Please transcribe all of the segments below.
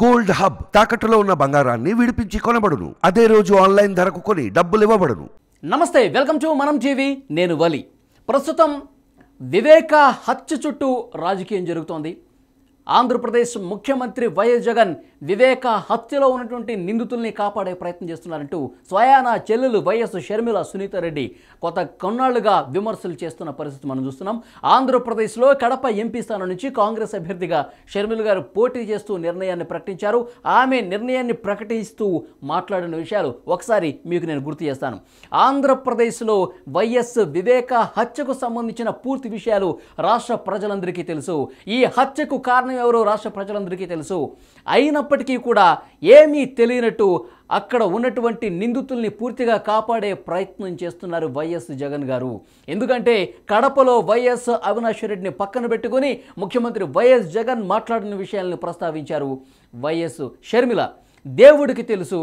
gold hub తాకట్టులో ఉన్న బంగారాన్ని విడిపించి కొనబడును అదే రోజు ఆన్లైన్ ధరకు కొని డబ్బులు ఇవ్వబడును నమస్తే వెల్కమ్ టు మనం జీవి నేను వలి ప్రస్తుతం వివేక హత్య చుట్టూ రాజకీయం జరుగుతోంది ఆంధ్రప్రదేశ్ ముఖ్యమంత్రి వైఎస్ జగన్ వివేక హత్యలో ఉన్నటువంటి నిందితుల్ని కాపాడే ప్రయత్నం చేస్తున్నారంటూ స్వయానా చెల్లెలు వైఎస్ షర్మిల సునీతారెడ్డి కొత్త కొన్నాళ్లుగా విమర్శలు చేస్తున్న పరిస్థితి మనం చూస్తున్నాం ఆంధ్రప్రదేశ్లో కడప ఎంపీ స్థానం నుంచి కాంగ్రెస్ అభ్యర్థిగా షర్మిల గారు పోటీ చేస్తూ నిర్ణయాన్ని ప్రకటించారు ఆమె నిర్ణయాన్ని ప్రకటిస్తూ మాట్లాడిన విషయాలు ఒకసారి మీకు నేను గుర్తు చేస్తాను ఆంధ్రప్రదేశ్లో వైఎస్ వివేక హత్యకు సంబంధించిన పూర్తి విషయాలు రాష్ట్ర ప్రజలందరికీ తెలుసు ఈ హత్యకు కారణం ఎవరో రాష్ట్ర ప్రజలందరికీ తెలుసు అయిన ఉన్నప్పటికీ కూడా ఏమీ తెలియనట్టు అక్కడ ఉన్నటువంటి నిందితుల్ని పూర్తిగా కాపాడే ప్రయత్నం చేస్తున్నారు వైఎస్ జగన్ గారు ఎందుకంటే కడపలో వైఎస్ అవినాష్ రెడ్డిని పక్కన పెట్టుకొని ముఖ్యమంత్రి వైఎస్ జగన్ మాట్లాడిన విషయాలను ప్రస్తావించారు వైఎస్ షర్మిల దేవుడికి తెలుసు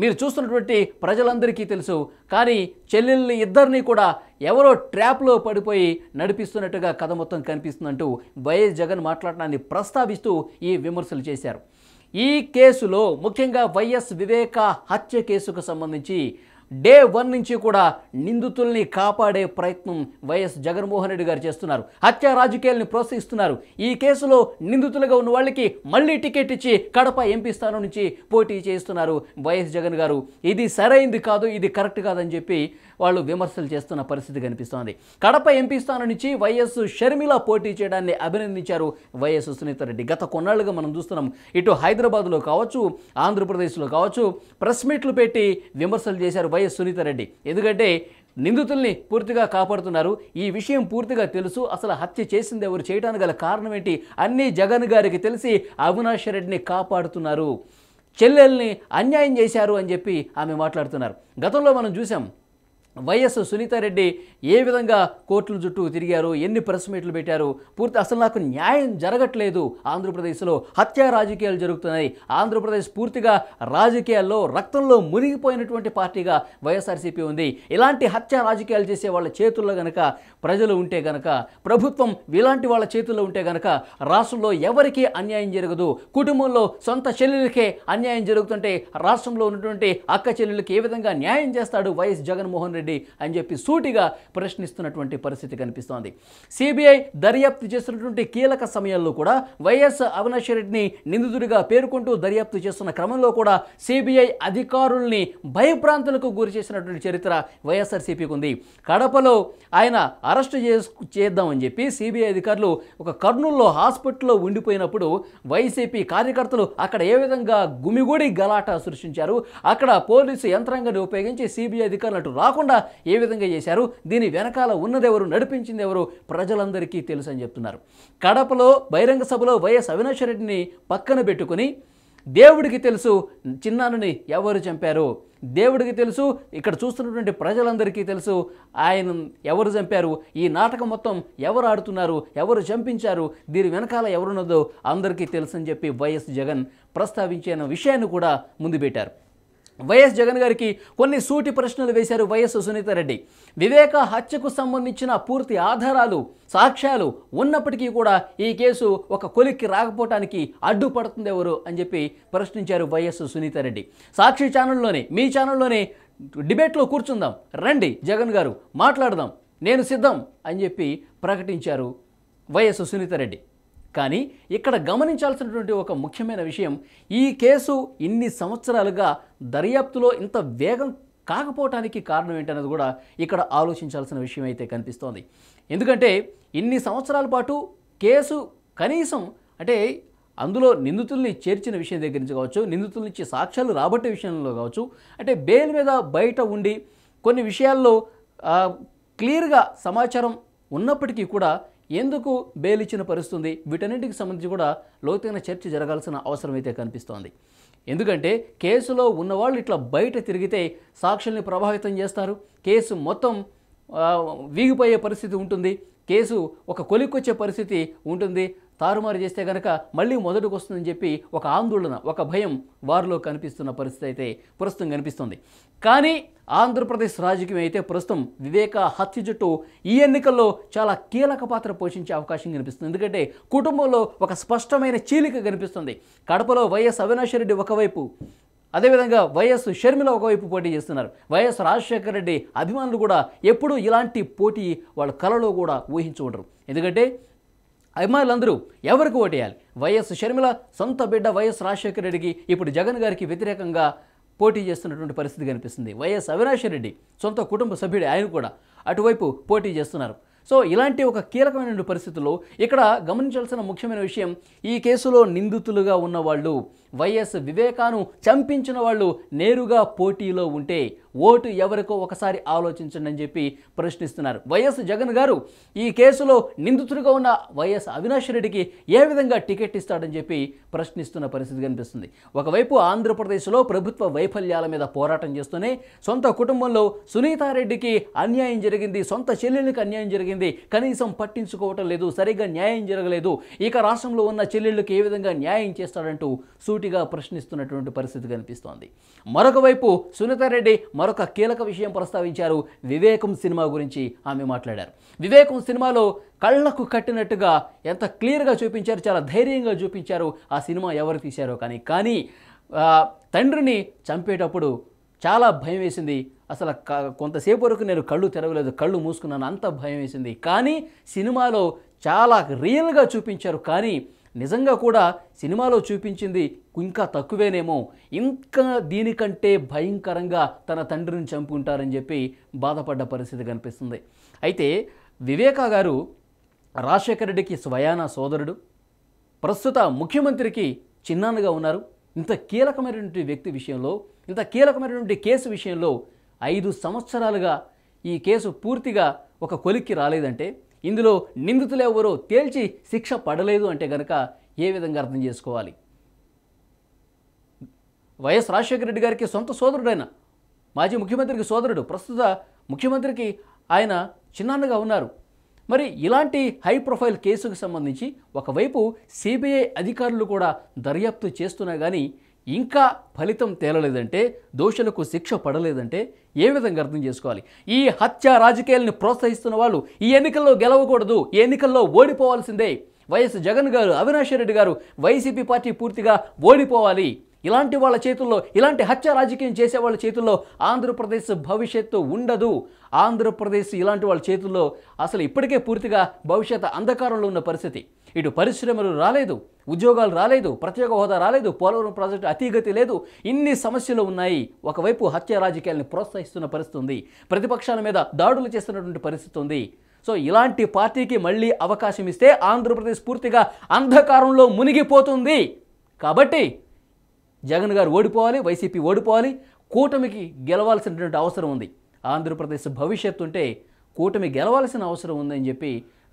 మీరు చూస్తున్నటువంటి ప్రజలందరికీ తెలుసు కానీ చెల్లెల్ని ఇద్దరినీ కూడా ఎవరో ట్రాప్లో పడిపోయి నడిపిస్తున్నట్టుగా కథ మొత్తం కనిపిస్తుందంటూ వైఎస్ జగన్ మాట్లాడడాన్ని ప్రస్తావిస్తూ ఈ విమర్శలు చేశారు ఈ కేసులో ముఖ్యంగా వైఎస్ వివేకా హత్య కేసుకు సంబంధించి డే వన్ నుంచి కూడా నిందితుల్ని కాపాడే ప్రయత్నం వైఎస్ జగన్మోహన్ రెడ్డి గారు చేస్తున్నారు హత్యా రాజకీయాలను ప్రోత్సహిస్తున్నారు ఈ కేసులో నిందితులుగా ఉన్న వాళ్ళకి మళ్ళీ టికెట్ ఇచ్చి కడప ఎంపీ స్థానం నుంచి పోటీ చేస్తున్నారు వైఎస్ జగన్ గారు ఇది సరైంది కాదు ఇది కరెక్ట్ కాదని చెప్పి వాళ్ళు విమర్శలు చేస్తున్న పరిస్థితి కనిపిస్తోంది కడప ఎంపీ స్థానం నుంచి వైఎస్ షర్మిల పోటీ చేయడాన్ని అభినందించారు వైఎస్ రెడ్డి గత కొన్నాళ్ళుగా మనం చూస్తున్నాం ఇటు హైదరాబాద్లో కావచ్చు ఆంధ్రప్రదేశ్లో కావచ్చు ప్రెస్ మీట్లు పెట్టి విమర్శలు చేశారు వైఎస్ సునీతారెడ్డి ఎందుకంటే నిందితుల్ని పూర్తిగా కాపాడుతున్నారు ఈ విషయం పూర్తిగా తెలుసు అసలు హత్య చేసింది ఎవరు చేయడానికి గల కారణం ఏంటి అన్నీ జగన్ గారికి తెలిసి అవినాష్ రెడ్డిని కాపాడుతున్నారు చెల్లెల్ని అన్యాయం చేశారు అని చెప్పి ఆమె మాట్లాడుతున్నారు గతంలో మనం చూసాం వైఎస్ సునీతారెడ్డి ఏ విధంగా కోర్టుల చుట్టూ తిరిగారు ఎన్ని ప్రెస్ మీట్లు పెట్టారు పూర్తి అసలు నాకు న్యాయం జరగట్లేదు ఆంధ్రప్రదేశ్లో హత్యా రాజకీయాలు జరుగుతున్నాయి ఆంధ్రప్రదేశ్ పూర్తిగా రాజకీయాల్లో రక్తంలో మునిగిపోయినటువంటి పార్టీగా వైఎస్ఆర్సీపీ ఉంది ఇలాంటి హత్యా రాజకీయాలు చేసే వాళ్ళ చేతుల్లో గనక ప్రజలు ఉంటే గనక ప్రభుత్వం ఇలాంటి వాళ్ళ చేతుల్లో ఉంటే గనక రాష్ట్రంలో ఎవరికీ అన్యాయం జరగదు కుటుంబంలో సొంత చెల్లెలకే అన్యాయం జరుగుతుంటే రాష్ట్రంలో ఉన్నటువంటి అక్క చెల్లెలకి ఏ విధంగా న్యాయం చేస్తాడు వైఎస్ జగన్మోహన్ రెడ్డి రెడ్డి అని చెప్పి సూటిగా ప్రశ్నిస్తున్నటువంటి పరిస్థితి కనిపిస్తోంది సిబిఐ దర్యాప్తు చేస్తున్నటువంటి కీలక సమయంలో కూడా వైఎస్ అవినాష్ రెడ్డిని నిందితుడిగా పేర్కొంటూ దర్యాప్తు చేస్తున్న క్రమంలో కూడా సిబిఐ అధికారుల్ని భయప్రాంతులకు గురి చేసినటువంటి చరిత్ర వైఎస్ఆర్సీపీకి ఉంది కడపలో ఆయన అరెస్టు చేద్దామని చెప్పి సిబిఐ అధికారులు ఒక కర్నూల్లో హాస్పిటల్లో ఉండిపోయినప్పుడు వైసీపీ కార్యకర్తలు అక్కడ ఏ విధంగా గుమిగూడి గలాట సృష్టించారు అక్కడ పోలీసు యంత్రాంగాన్ని ఉపయోగించి సిబిఐ అధికారులు అటు రాకుండా కాకుండా ఏ విధంగా చేశారు దీని వెనకాల ఉన్నదెవరు నడిపించింది ఎవరు ప్రజలందరికీ తెలుసు అని చెప్తున్నారు కడపలో బహిరంగ సభలో వైఎస్ అవినాష్ రెడ్డిని పక్కన పెట్టుకుని దేవుడికి తెలుసు చిన్నానని ఎవరు చంపారు దేవుడికి తెలుసు ఇక్కడ చూస్తున్నటువంటి ప్రజలందరికీ తెలుసు ఆయన ఎవరు చంపారు ఈ నాటకం మొత్తం ఎవరు ఆడుతున్నారు ఎవరు చంపించారు దీని వెనకాల ఎవరున్నదో అందరికీ తెలుసు అని చెప్పి వైఎస్ జగన్ ప్రస్తావించిన విషయాన్ని కూడా ముందు పెట్టారు వైఎస్ జగన్ గారికి కొన్ని సూటి ప్రశ్నలు వేశారు వైఎస్ సునీతారెడ్డి వివేక హత్యకు సంబంధించిన పూర్తి ఆధారాలు సాక్ష్యాలు ఉన్నప్పటికీ కూడా ఈ కేసు ఒక కొలిక్కి రాకపోవటానికి అడ్డుపడుతుంది ఎవరు అని చెప్పి ప్రశ్నించారు వైఎస్ సునీతారెడ్డి సాక్షి ఛానల్లోనే మీ ఛానల్లోనే డిబేట్లో కూర్చుందాం రండి జగన్ గారు మాట్లాడదాం నేను సిద్ధం అని చెప్పి ప్రకటించారు వైఎస్ సునీతారెడ్డి కానీ ఇక్కడ గమనించాల్సినటువంటి ఒక ముఖ్యమైన విషయం ఈ కేసు ఇన్ని సంవత్సరాలుగా దర్యాప్తులో ఇంత వేగం కాకపోవటానికి కారణం ఏంటన్నది కూడా ఇక్కడ ఆలోచించాల్సిన విషయం అయితే కనిపిస్తోంది ఎందుకంటే ఇన్ని సంవత్సరాల పాటు కేసు కనీసం అంటే అందులో నిందితుల్ని చేర్చిన విషయం దగ్గర నుంచి కావచ్చు నిందితుల నుంచి సాక్ష్యాలు రాబట్టే విషయంలో కావచ్చు అంటే బెయిల్ మీద బయట ఉండి కొన్ని విషయాల్లో క్లియర్గా సమాచారం ఉన్నప్పటికీ కూడా ఎందుకు బెయిల్ ఇచ్చిన పరిస్థితుంది వీటన్నింటికి సంబంధించి కూడా లోతైన చర్చ జరగాల్సిన అవసరం అయితే కనిపిస్తోంది ఎందుకంటే కేసులో ఉన్నవాళ్ళు ఇట్లా బయట తిరిగితే సాక్షుల్ని ప్రభావితం చేస్తారు కేసు మొత్తం వీగిపోయే పరిస్థితి ఉంటుంది కేసు ఒక కొలిక్కొచ్చే పరిస్థితి ఉంటుంది తారుమారు చేస్తే కనుక మళ్ళీ మొదటికి వస్తుందని చెప్పి ఒక ఆందోళన ఒక భయం వారిలో కనిపిస్తున్న పరిస్థితి అయితే ప్రస్తుతం కనిపిస్తుంది కానీ ఆంధ్రప్రదేశ్ రాజకీయం అయితే ప్రస్తుతం వివేక హత్య జుట్టు ఈ ఎన్నికల్లో చాలా కీలక పాత్ర పోషించే అవకాశం కనిపిస్తుంది ఎందుకంటే కుటుంబంలో ఒక స్పష్టమైన చీలిక కనిపిస్తుంది కడపలో వైఎస్ అవినాష్ రెడ్డి ఒకవైపు అదేవిధంగా వైఎస్ షర్మిల ఒకవైపు పోటీ చేస్తున్నారు వైఎస్ రాజశేఖర రెడ్డి అభిమానులు కూడా ఎప్పుడూ ఇలాంటి పోటీ వాళ్ళ కలలో కూడా ఊహించి ఉండరు ఎందుకంటే అభిమానులందరూ ఎవరికి ఓటేయాలి వైఎస్ షర్మిల సొంత బిడ్డ వైఎస్ రాజశేఖర రెడ్డికి ఇప్పుడు జగన్ గారికి వ్యతిరేకంగా పోటీ చేస్తున్నటువంటి పరిస్థితి కనిపిస్తుంది వైఎస్ అవినాష్ రెడ్డి సొంత కుటుంబ సభ్యుడే ఆయన కూడా అటువైపు పోటీ చేస్తున్నారు సో ఇలాంటి ఒక కీలకమైన పరిస్థితుల్లో ఇక్కడ గమనించాల్సిన ముఖ్యమైన విషయం ఈ కేసులో నిందితులుగా ఉన్న వాళ్ళు వైఎస్ వివేకాను చంపించిన వాళ్ళు నేరుగా పోటీలో ఉంటే ఓటు ఎవరికో ఒకసారి ఆలోచించండి అని చెప్పి ప్రశ్నిస్తున్నారు వైఎస్ జగన్ గారు ఈ కేసులో నిందితుడిగా ఉన్న వైఎస్ అవినాష్ రెడ్డికి ఏ విధంగా టికెట్ ఇస్తాడని చెప్పి ప్రశ్నిస్తున్న పరిస్థితి కనిపిస్తుంది ఒకవైపు ఆంధ్రప్రదేశ్లో ప్రభుత్వ వైఫల్యాల మీద పోరాటం చేస్తూనే సొంత కుటుంబంలో సునీతారెడ్డికి అన్యాయం జరిగింది సొంత చెల్లెళ్ళకి అన్యాయం జరిగింది కనీసం పట్టించుకోవటం లేదు సరిగ్గా న్యాయం జరగలేదు ఇక రాష్ట్రంలో ఉన్న చెల్లెళ్ళకి ఏ విధంగా న్యాయం చేస్తాడంటూ సూటిగా ప్రశ్నిస్తున్నటువంటి పరిస్థితి కనిపిస్తోంది మరొక వైపు సునీతారెడ్డి మరొక కీలక విషయం ప్రస్తావించారు వివేకం సినిమా గురించి ఆమె మాట్లాడారు వివేకం సినిమాలో కళ్ళకు కట్టినట్టుగా ఎంత క్లియర్గా చూపించారు చాలా ధైర్యంగా చూపించారు ఆ సినిమా ఎవరు తీశారో కానీ కానీ తండ్రిని చంపేటప్పుడు చాలా భయం వేసింది అసలు కొంతసేపు వరకు నేను కళ్ళు తెరవలేదు కళ్ళు మూసుకున్నాను అంత భయం వేసింది కానీ సినిమాలో చాలా రియల్గా చూపించారు కానీ నిజంగా కూడా సినిమాలో చూపించింది ఇంకా తక్కువేనేమో ఇంకా దీనికంటే భయంకరంగా తన తండ్రిని చంపుకుంటారని చెప్పి బాధపడ్డ పరిస్థితి కనిపిస్తుంది అయితే వివేకా గారు రాజశేఖర రెడ్డికి స్వయాన సోదరుడు ప్రస్తుత ముఖ్యమంత్రికి చిన్నాన్నగా ఉన్నారు ఇంత కీలకమైనటువంటి వ్యక్తి విషయంలో ఇంత కీలకమైనటువంటి కేసు విషయంలో ఐదు సంవత్సరాలుగా ఈ కేసు పూర్తిగా ఒక కొలిక్కి రాలేదంటే ఇందులో నిందితులు ఎవరో తేల్చి శిక్ష పడలేదు అంటే గనక ఏ విధంగా అర్థం చేసుకోవాలి వైఎస్ రాజశేఖర రెడ్డి గారికి సొంత సోదరుడైన మాజీ ముఖ్యమంత్రికి సోదరుడు ప్రస్తుత ముఖ్యమంత్రికి ఆయన చిన్నాన్నగా ఉన్నారు మరి ఇలాంటి హై ప్రొఫైల్ కేసుకు సంబంధించి ఒకవైపు సిబిఐ అధికారులు కూడా దర్యాప్తు చేస్తున్నా కానీ ఇంకా ఫలితం తేలలేదంటే దోషులకు శిక్ష పడలేదంటే ఏ విధంగా అర్థం చేసుకోవాలి ఈ హత్య రాజకీయాలను ప్రోత్సహిస్తున్న వాళ్ళు ఈ ఎన్నికల్లో గెలవకూడదు ఈ ఎన్నికల్లో ఓడిపోవాల్సిందే వైఎస్ జగన్ గారు అవినాష్ రెడ్డి గారు వైసీపీ పార్టీ పూర్తిగా ఓడిపోవాలి ఇలాంటి వాళ్ళ చేతుల్లో ఇలాంటి హత్య రాజకీయం చేసే వాళ్ళ చేతుల్లో ఆంధ్రప్రదేశ్ భవిష్యత్తు ఉండదు ఆంధ్రప్రదేశ్ ఇలాంటి వాళ్ళ చేతుల్లో అసలు ఇప్పటికే పూర్తిగా భవిష్యత్ అంధకారంలో ఉన్న పరిస్థితి ఇటు పరిశ్రమలు రాలేదు ఉద్యోగాలు రాలేదు ప్రత్యేక హోదా రాలేదు పోలవరం ప్రాజెక్టు అతిగతి లేదు ఇన్ని సమస్యలు ఉన్నాయి ఒకవైపు హత్య రాజకీయాలను ప్రోత్సహిస్తున్న పరిస్థితి ఉంది ప్రతిపక్షాల మీద దాడులు చేస్తున్నటువంటి పరిస్థితి ఉంది సో ఇలాంటి పార్టీకి మళ్ళీ అవకాశం ఇస్తే ఆంధ్రప్రదేశ్ పూర్తిగా అంధకారంలో మునిగిపోతుంది కాబట్టి జగన్ గారు ఓడిపోవాలి వైసీపీ ఓడిపోవాలి కూటమికి గెలవాల్సినటువంటి అవసరం ఉంది ఆంధ్రప్రదేశ్ భవిష్యత్తు ఉంటే కూటమి గెలవాల్సిన అవసరం ఉందని చెప్పి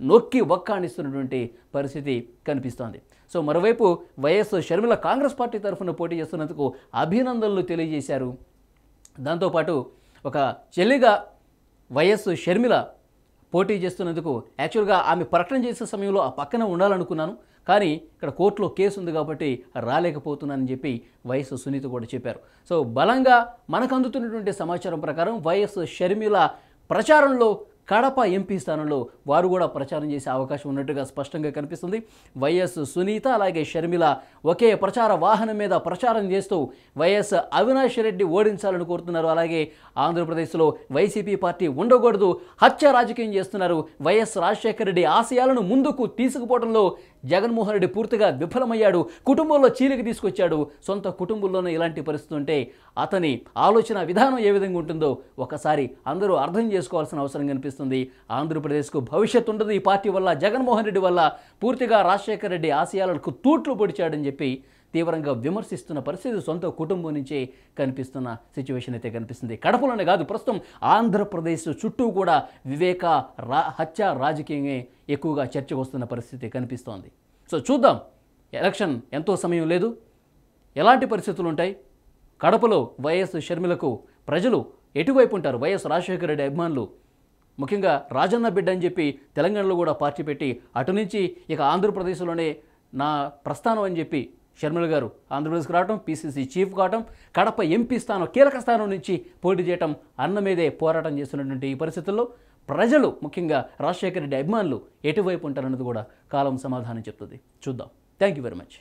నొక్కి వక్కాణిస్తున్నటువంటి పరిస్థితి కనిపిస్తోంది సో మరోవైపు వైఎస్ షర్మిల కాంగ్రెస్ పార్టీ తరఫున పోటీ చేస్తున్నందుకు అభినందనలు తెలియజేశారు దాంతోపాటు ఒక చెల్లిగా వైఎస్ షర్మిల పోటీ చేస్తున్నందుకు యాక్చువల్గా ఆమె ప్రకటన చేసే సమయంలో ఆ పక్కన ఉండాలనుకున్నాను కానీ ఇక్కడ కోర్టులో కేసు ఉంది కాబట్టి రాలేకపోతున్నానని చెప్పి వైఎస్ సునీత కూడా చెప్పారు సో బలంగా మనకు అందుతున్నటువంటి సమాచారం ప్రకారం వైఎస్ షర్మిల ప్రచారంలో కడప ఎంపీ స్థానంలో వారు కూడా ప్రచారం చేసే అవకాశం ఉన్నట్టుగా స్పష్టంగా కనిపిస్తుంది వైఎస్ సునీత అలాగే షర్మిల ఒకే ప్రచార వాహనం మీద ప్రచారం చేస్తూ వైఎస్ అవినాష్ రెడ్డి ఓడించాలని కోరుతున్నారు అలాగే ఆంధ్రప్రదేశ్లో వైసీపీ పార్టీ ఉండకూడదు హత్య రాజకీయం చేస్తున్నారు వైఎస్ రాజశేఖర రెడ్డి ఆశయాలను ముందుకు తీసుకుపోవడంలో జగన్మోహన్ రెడ్డి పూర్తిగా విఫలమయ్యాడు కుటుంబంలో చీలికి తీసుకొచ్చాడు సొంత కుటుంబంలోనే ఇలాంటి పరిస్థితి ఉంటే అతని ఆలోచన విధానం ఏ విధంగా ఉంటుందో ఒకసారి అందరూ అర్థం చేసుకోవాల్సిన అవసరం కనిపిస్తుంది ఆంధ్రప్రదేశ్కు భవిష్యత్తు ఉండదు ఈ పార్టీ వల్ల జగన్మోహన్ రెడ్డి వల్ల పూర్తిగా రాజశేఖర రెడ్డి ఆశయాలకు తూట్లు పొడిచాడని చెప్పి తీవ్రంగా విమర్శిస్తున్న పరిస్థితి సొంత కుటుంబం నుంచే కనిపిస్తున్న సిచ్యువేషన్ అయితే కనిపిస్తుంది కడపలోనే కాదు ప్రస్తుతం ఆంధ్రప్రదేశ్ చుట్టూ కూడా వివేక రా హత్య రాజకీయమే ఎక్కువగా చర్చకు వస్తున్న పరిస్థితి కనిపిస్తోంది సో చూద్దాం ఎలక్షన్ ఎంతో సమయం లేదు ఎలాంటి పరిస్థితులు ఉంటాయి కడపలో వైఎస్ షర్మిలకు ప్రజలు ఎటువైపు ఉంటారు వైఎస్ రాజశేఖర రెడ్డి అభిమానులు ముఖ్యంగా రాజన్న బిడ్డ అని చెప్పి తెలంగాణలో కూడా పార్టీ పెట్టి అటు నుంచి ఇక ఆంధ్రప్రదేశ్లోనే నా ప్రస్థానం అని చెప్పి షర్మిల గారు ఆంధ్రప్రదేశ్కి రావటం పీసీసీ చీఫ్ కావటం కడప ఎంపీ స్థానం కీలక స్థానం నుంచి పోటీ చేయటం అన్న మీదే పోరాటం చేస్తున్నటువంటి ఈ పరిస్థితుల్లో ప్రజలు ముఖ్యంగా రాజశేఖర రెడ్డి అభిమానులు ఎటువైపు ఉంటారన్నది కూడా కాలం సమాధానం చెప్తుంది చూద్దాం థ్యాంక్ యూ వెరీ మచ్